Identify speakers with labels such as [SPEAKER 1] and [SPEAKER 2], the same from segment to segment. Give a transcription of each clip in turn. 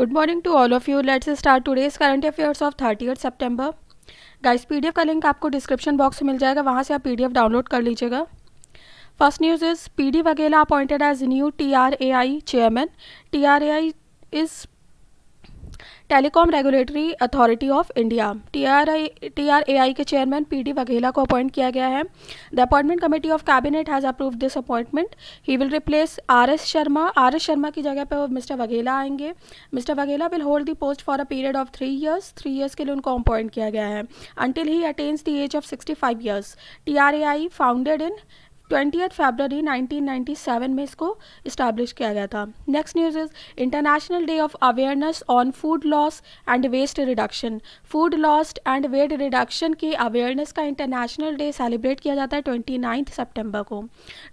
[SPEAKER 1] Good morning to all of you let's start today's current affairs of thirty eight September guys P का link आपको description box में मिल जाएगा वहाँ से आप पी डाउनलोड कर लीजिएगा first news is P D Vaghela appointed as new T R A I chairman T R A I is telecom regulatory authority of India T R I T R A I के chairman P D वघेला को appoint किया गया है the appointment committee of cabinet has approve this appointment he will replace R S Sharma R S Sharma की जगह पर mister Vaghela आएंगे mister Vaghela will hold the post for a period of three years three years के लिए उनको अपॉइंट किया गया है until he attains the age of sixty five years T R A I founded in twenty February 1997 में इसको establish किया गया था next news is international day of awareness on food loss and waste reduction food lost and wet reduction की awareness का international day celebrate किया जाता है ट्वेंटी नाइन्थ को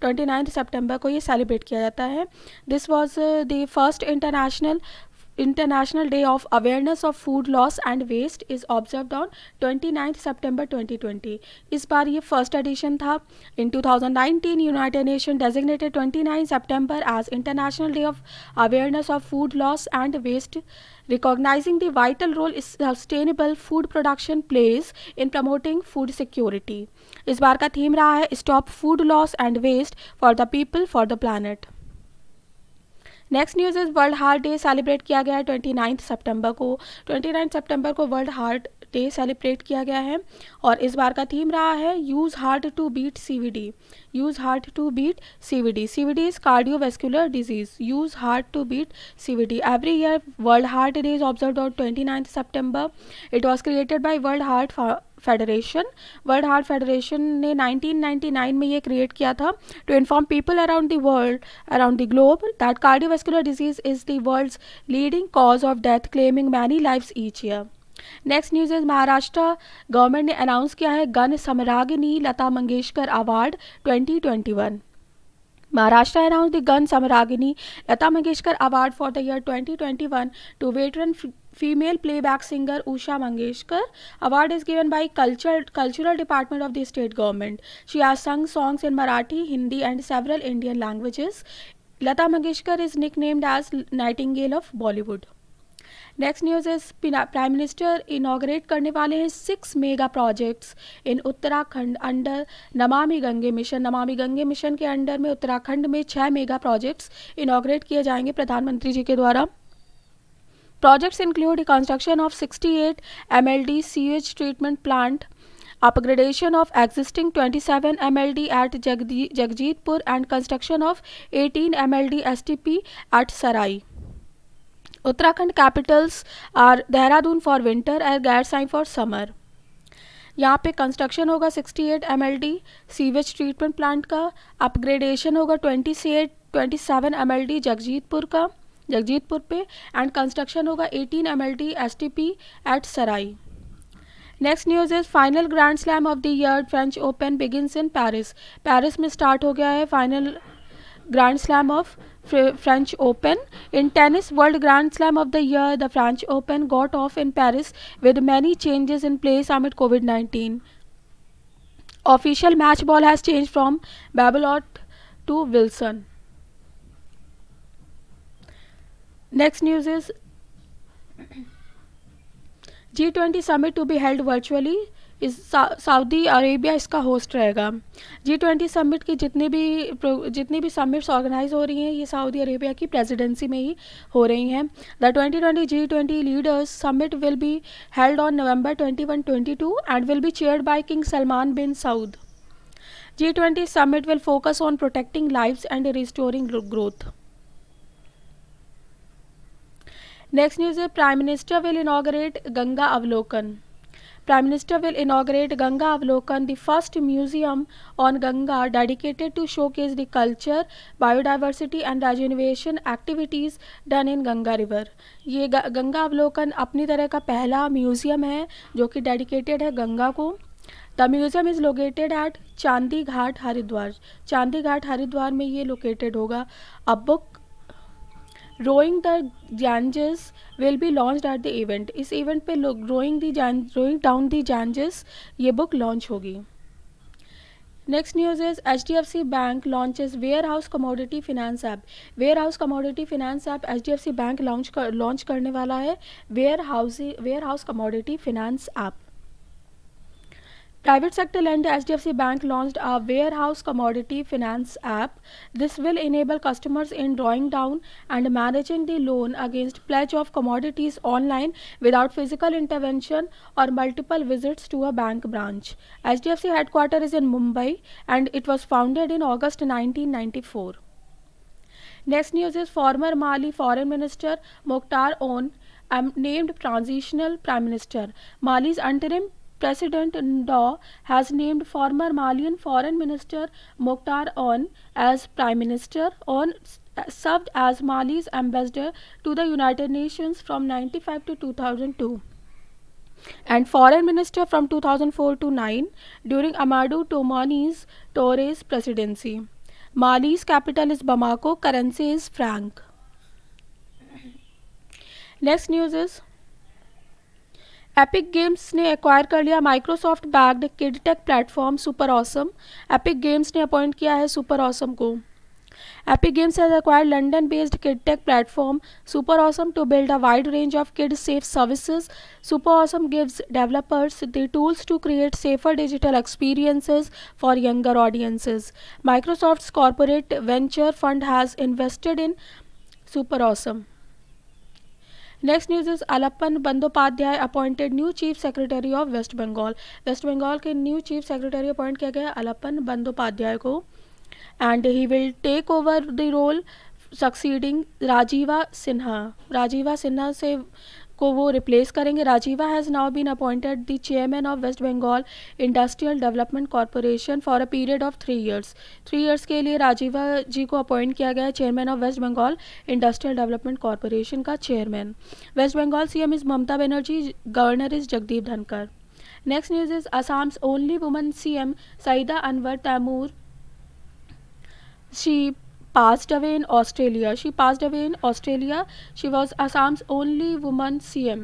[SPEAKER 1] ट्वेंटी नाइन्थ को ये सेलिब्रेट किया जाता है this was the first international international day of awareness of food loss and waste is observe on 29 सितंबर 2020 इस बार ये फर्स्ट एडिशन था इन 2019 यूनाइटेड नेशन डेजिग्नेटेड 29 सितंबर as international day of awareness of food loss and waste recognising the vital role sustainable food production plays in promoting food security इस बार का theme रहा है stop food loss and waste for the people for the planet next news is world heart day celebrate किया गया है twenty ninth September को twenty ninth September को वर्ल्ड हार्ट डे सेलिब्रेट किया गया है और इस बार का थीम रहा है use heart to beat C V D use heart to beat C C V D V D is cardiovascular disease use heart to beat C V D every year world heart day is observe on twenty ninth September it was created by world heart federation world heart federation ने 1999 में ये create किया था to inform people around the world around the globe that cardiovascular disease is the world's leading cause of death claiming many life each year next news is Maharashtra government ने announce किया है Gaan Samragini Lata Mangeshkar award 2021 Maharashtra announced the Gun Samaragini Lata Mangeshkar Award for the year 2021 to veteran female playback singer Usha Mangeshkar award is given by cultural department of the state government she are sung songs in Marathi Hindi and several Indian languages Lata Mangeshkar is nicknamed as nightingale of Bollywood next news is prime minister inaugurate करने वाले हैं six mega projects in Uttarakhand under Namami Gange mission नमामि Gange mission के under में उत्तराखंड में छः mega projects inaugurate किए जाएंगे प्रधानमंत्री जी के द्वारा Projects include construction of 68 MLD sewage treatment plant, upgradation of existing 27 MLD at Jagjitpur and construction of 18 MLD STP at Sarai. Uttarakhand capitals are Dehradun for winter and Gadsai for summer. यहाँ पे construction होगा 68 at M L D sewage treatment plant का upgradation होगा 28 27 M L D Jagjitpur का जगजीतपुर पे and construction होगा 18 M L at Sarai next news is final grand slam of the year French Open begins in Paris Paris में start हो गया है final grand slam of French Open in tennis world grand slam of the year the French Open got off in Paris with many changes in place amid COVID nineteen official match ball has change from Babolat to Wilson Next news is G20 summit to be held virtually. इस Saudi Arabia इसका host रहेगा G twenty summit की जितनी भी जितनी भी summits organise हो रही हैं ये सऊदी अरेबिया की प्रेसिडेंसी में ही हो रही हैं the twenty twenty G twenty leaders summit will be held on November twenty one twenty two and will be chaired by king Salman bin Saud G twenty summit will focus on protecting life and restoring growth next news है prime minister will inaugurate Ganga Avalokan Prime Minister will inaugurate Ganga Avlokan, the first museum on Ganga dedicated to showcase the culture, biodiversity and regeneration activities done in Ganga River. ये गंगा अवलोकन अपनी तरह का पहला museum है जो कि डेडिकेटेड है गंगा को the museum is located at Chandi Ghat Haridwar चांदी घाट हरिद्वार में ये लोकेटेड होगा a book rowing the Ganges will be launch at the event इस इवेंट पे रोइंग दी जान रोइंग डाउन दी जानजेस ये बुक लॉन्च होगी next news is H D F C bank launches warehouse commodity finance app warehouse commodity finance app H D F C bank launch कर launch करने वाला है warehouse warehouse commodity finance app Private sector lender HDFC Bank launched a warehouse commodity finance app. This will enable customers in drawing down and managing the loan against pledge of commodities online without physical intervention or multiple visits to a bank branch. HDFC headquarters is in Mumbai and it was founded in August 1994. Next news is former Mali Foreign Minister Mokhtar On. um, named transitional prime minister. Mali's interim President Ndaw has named former Malian Foreign Minister Mokhtar On as Prime Minister. On served as Mali's ambassador to the United Nations from 1995 to 2002 and foreign minister from 2004 to 9 during Amadou Tomani's Torres presidency. Mali's capital is Bamako, currency is franc. Next news is Epic Games ने acquire कर लिया Microsoft bagged kidtech platform super awesome Epic Games ने appoint किया है super awesome को Epic Games has acquire London based kidtech platform super awesome to build a wide range of kid safe services super awesome gives developers the tools to create safer digital experiences for younger audiences Microsoft corporate venture fund has invested in super awesome next news is अलप्पन Bandyopadhyay appointed new chief secretary of West Bengal West Bengal के new chief secretary appoint किया गया अलप्पन बंदोपाध्याय को and he will take over the role succeeding Rajiva Sinha Rajiva Sinha से को वो replace करेंगे Rajiva has now been appointed the chairman of West Bengal industrial development corporation for a period of three years three years के लिए राजीवा जी को अपॉइंट किया गया chairman of West Bengal industrial development corporation का chairman West Bengal C M is Mamata Banerjee governor is Jagdeep धनकर next news is Assam's only woman C M Syeda Anwara Taimur she passed away in Australia. She passed away in Australia. She was Assam's only woman CM.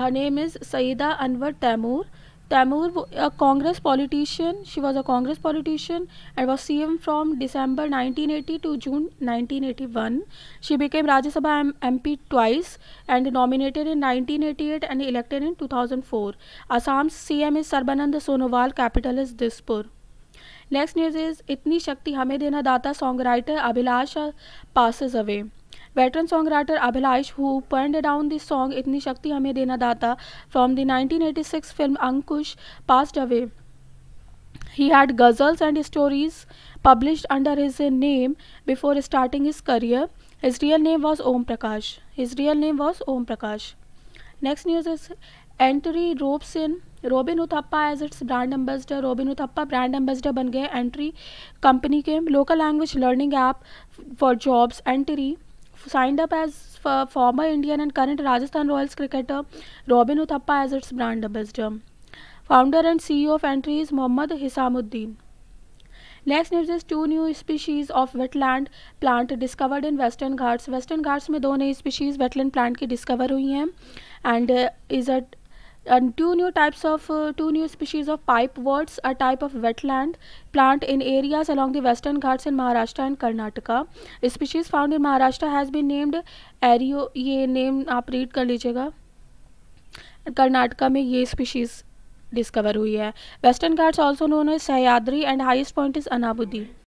[SPEAKER 1] Her name is Saida Anwar Tamur. Tamur, a Congress politician, she was a Congress politician and was CM from December 1980 to June 1981. She became Rajya Sabha MP twice and nominated in 1988 and elected in 2004. Assam's CM is Sarbanand Sonowal, capital is Dispur. Next news is Itni Shakti Hamein Dena Data song writer Abhilash passes away veteran song writer Abhilash who पर्न down this song Itni Shakti Hamein Dena Data from the 1986 film Ankush passed away he had ghazals and stories publish under his name before starting his career his real name was Om Prakash his real name was Om Prakash next news is entry रोबसिन Robin Uthappa as its brand ambassador Robin Uthappa brand ambassador बन गए Entri company के local language learning app for jobs Entri signed up as former Indian and current Rajasthan Royals cricketer Robin Uthappa as its brand ambassador founder and C of of Entri's Mohammed Hisamuddin next news is two new species of wetland plant discovered in Western Ghats Western Ghats में दो नई species wetland plant की discover हुई हैं and is at and two new types of uh, two new species of pipeworts a type of wetland plant in areas along the western ghats in maharashtra and karnataka a species found in maharashtra has been named ario ye name aap read कर लीजिएगा कर्नाटका में ये species discover हुई है western Ghats also known है Sahyadri and highest point is अनाबुद्दी